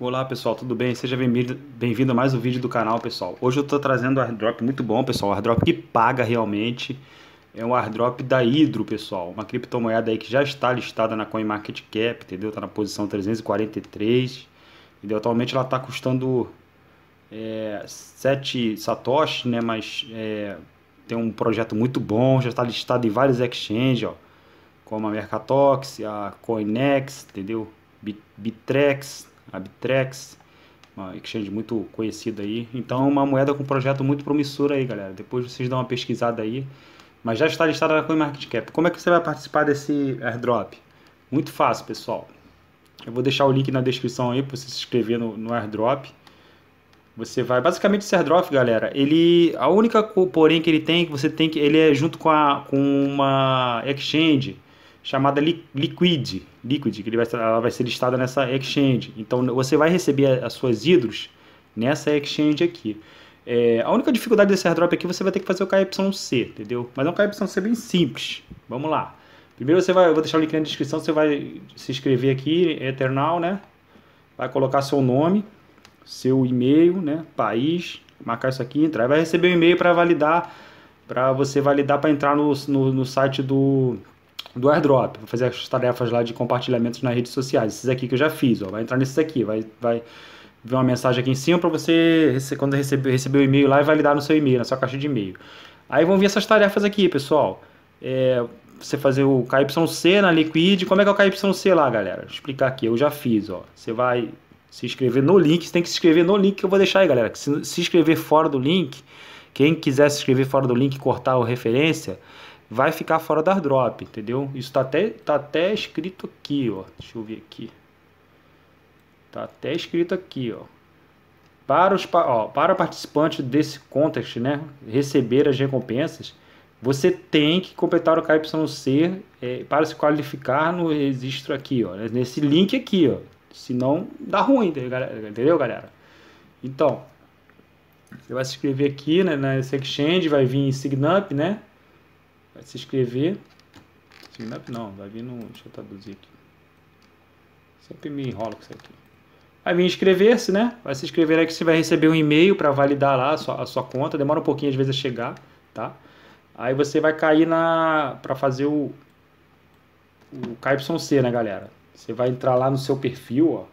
Olá pessoal, tudo bem? Seja bem-vindo a mais um vídeo do canal pessoal. Hoje eu estou trazendo um airdrop muito bom pessoal, um airdrop que paga realmente. É um airdrop da Hydro pessoal, uma criptomoeda aí que já está listada na CoinMarketCap, entendeu? Está na posição 343, entendeu? Atualmente ela está custando é, 7 satoshi, né? Mas é, tem um projeto muito bom, já está listado em vários exchanges, ó. Como a Mercatox, a Coinex, entendeu? Bitrex, Abitrex, uma exchange muito conhecida aí. Então é uma moeda com um projeto muito promissor aí, galera. Depois vocês dão uma pesquisada aí. Mas já está listada na CoinMarketCap. Como é que você vai participar desse airdrop? Muito fácil, pessoal. Eu vou deixar o link na descrição aí para você se inscrever no, no airdrop. Você vai, basicamente esse airdrop, galera, ele a única porém que ele tem é que você tem que ele é junto com a com uma exchange chamada Liquid, Liquid que vai, ela vai ser listada nessa exchange. Então você vai receber as suas hidros nessa exchange aqui. É, a única dificuldade desse airdrop aqui você vai ter que fazer o KYC, entendeu? Mas é um KYC bem simples. Vamos lá. Primeiro você vai, eu vou deixar o link na descrição, você vai se inscrever aqui, Eternal, né? Vai colocar seu nome, seu e-mail, né? País, marcar isso aqui, entrar. Vai receber um e-mail para validar, para você validar para entrar no, no, no site do do airdrop, vou fazer as tarefas lá de compartilhamentos nas redes sociais. Esses aqui que eu já fiz, ó, vai entrar nesses aqui, vai, vai ver uma mensagem aqui em cima para você, quando receber, receber o e-mail lá, e validar no seu e-mail, na sua caixa de e-mail. Aí vão vir essas tarefas aqui, pessoal. É, você fazer o KYC na Liquid. Como é que é o KYC lá, galera? Vou explicar aqui, eu já fiz, ó. Você vai se inscrever no link, você tem que se inscrever no link que eu vou deixar aí, galera. Se, se inscrever fora do link, quem quiser se inscrever fora do link e cortar a referência, vai ficar fora da drop, entendeu? Isso tá até, tá até escrito aqui, ó. Deixa eu ver aqui. Tá até escrito aqui, ó. Para, os, ó, para participantes desse contest, né, receber as recompensas, você tem que completar o KYC é, para se qualificar no registro aqui, ó, né, nesse link aqui, ó. Senão dá ruim, tá entendeu, galera? Então, você vai se inscrever aqui né, nesse exchange, vai vir em Signup, né? Vai se inscrever. É não, vai vir no. Deixa eu traduzir aqui. Sempre me enrola com isso aqui. Vai vir inscrever-se, né? Vai se inscrever aí que você vai receber um e-mail para validar lá a sua, a sua, conta. Demora um pouquinho às vezes a chegar, tá? Aí você vai cair na. para fazer o. o KYC, né, galera? Você vai entrar lá no seu perfil, ó.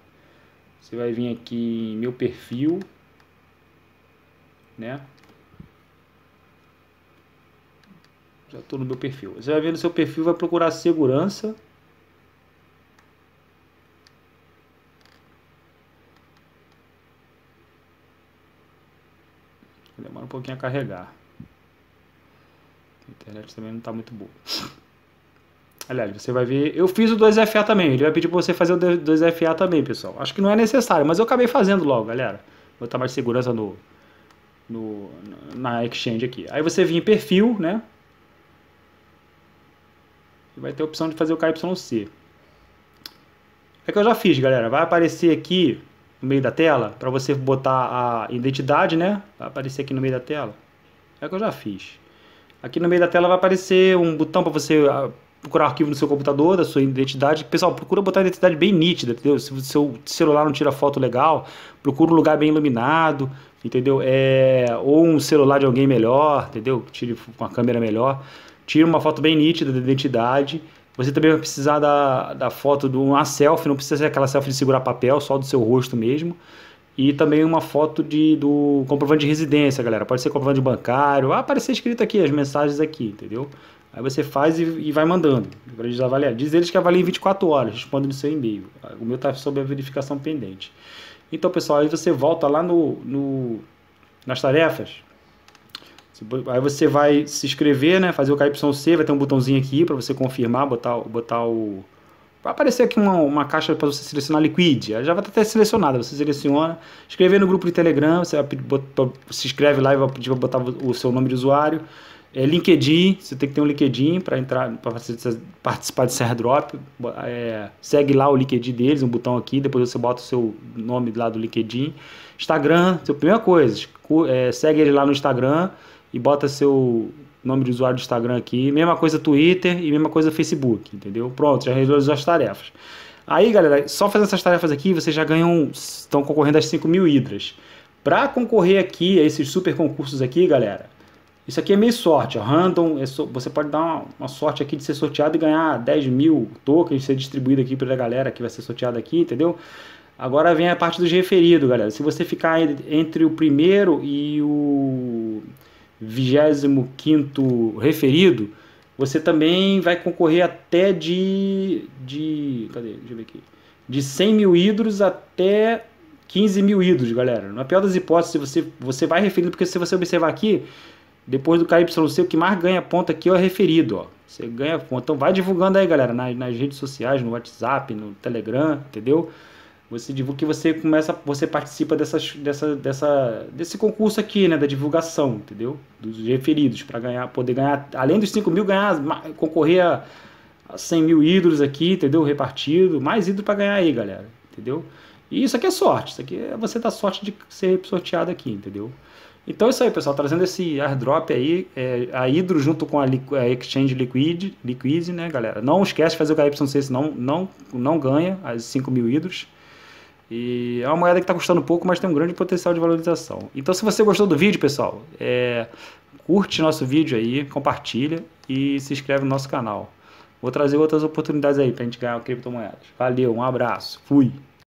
Você vai vir aqui em meu perfil, né? já estou no meu perfil. Você vai ver no seu perfil, vai procurar segurança. Demora um pouquinho a carregar. A internet também não está muito boa. Aliás, você vai ver. Eu fiz o 2FA também. Ele vai pedir para você fazer o 2FA também, pessoal. Acho que não é necessário, mas eu acabei fazendo logo, galera. Vou botar mais segurança no, no, na exchange aqui. Aí você vem em perfil, né? vai ter a opção de fazer o KYC. É que eu já fiz, galera. Vai aparecer aqui no meio da tela para você botar a identidade, né? Vai aparecer aqui no meio da tela. É que eu já fiz. Aqui no meio da tela vai aparecer um botão para você ah, procurar arquivo no seu computador, da sua identidade. Pessoal, procura botar a identidade bem nítida, entendeu? Se o seu celular não tira foto legal, procura um lugar bem iluminado, entendeu? É, ou um celular de alguém melhor, entendeu? Tire com a câmera melhor tira uma foto bem nítida da identidade. Você também vai precisar da, da foto de uma selfie, não precisa ser aquela selfie de segurar papel, só do seu rosto mesmo. E também uma foto de, do comprovante de residência, galera. Pode ser comprovante bancário, ah, aparecer escrito aqui, as mensagens aqui, entendeu? Aí você faz e, e vai mandando para eles avaliarem. Diz eles que avaliam em 24 horas, respondendo no seu e-mail. O meu está sob a verificação pendente. Então, pessoal, aí você volta lá no, no, nas tarefas Aí você vai se inscrever, né? Fazer o KYC, vai ter um botãozinho aqui para você confirmar, botar, botar o. Vai aparecer aqui uma, uma caixa para você selecionar Liquid. Ela já vai estar selecionada. Você seleciona, escrever no grupo de Telegram, você botar, se inscreve lá e vai pedir para botar o seu nome de usuário. É, LinkedIn, você tem que ter um LinkedIn para entrar, para participar desse airdrop. É, segue lá o LinkedIn deles, um botão aqui, depois você bota o seu nome lá do LinkedIn. Instagram, a primeira coisa, é, segue ele lá no Instagram e bota seu nome de usuário do Instagram aqui, mesma coisa Twitter e mesma coisa Facebook, entendeu? Pronto, já resolveu as tarefas. Aí, galera, só fazendo essas tarefas aqui, vocês já ganham, estão concorrendo às 5 mil hidras. Para concorrer aqui a esses super concursos aqui, galera, isso aqui é meio sorte, ó, random, é so, você pode dar uma, uma, sorte aqui de ser sorteado e ganhar 10 mil tokens, ser distribuído aqui pela galera que vai ser sorteado aqui, entendeu? Agora vem a parte dos referidos, galera. Se você ficar entre o primeiro e o 25 referido, você também vai concorrer até de. de cadê? Deixa eu ver aqui. De 100 mil hidros até 15 mil hidros, galera. Na pior das hipóteses, você, você vai referindo, porque se você observar aqui, depois do KYC, o que mais ganha ponto aqui é o referido, ó. Você ganha ponto. Então vai divulgando aí, galera, nas, nas redes sociais, no WhatsApp, no Telegram, entendeu? Você divulga que você começa, você participa dessas, dessa, dessa, desse concurso aqui, né? Da divulgação, entendeu? Dos referidos, para ganhar, poder ganhar, além dos 5 mil, ganhar, concorrer a, a 100 mil ídolos aqui, entendeu? Repartido, mais ídolo para ganhar aí, galera, entendeu? E isso aqui é sorte, isso aqui é você dá sorte de ser sorteado aqui, entendeu? Então é isso aí, pessoal, trazendo esse airdrop aí, é, a Hydro junto com a, a, Exchange Liquid, Liquid, né, galera? Não esquece de fazer o KYC, senão não, não ganha as 5 mil hidros. E é uma moeda que está custando pouco, mas tem um grande potencial de valorização. Então, se você gostou do vídeo, pessoal, é, curte nosso vídeo aí, compartilha e se inscreve no nosso canal. Vou trazer outras oportunidades aí para a gente ganhar criptomoedas. Valeu, um abraço, fui!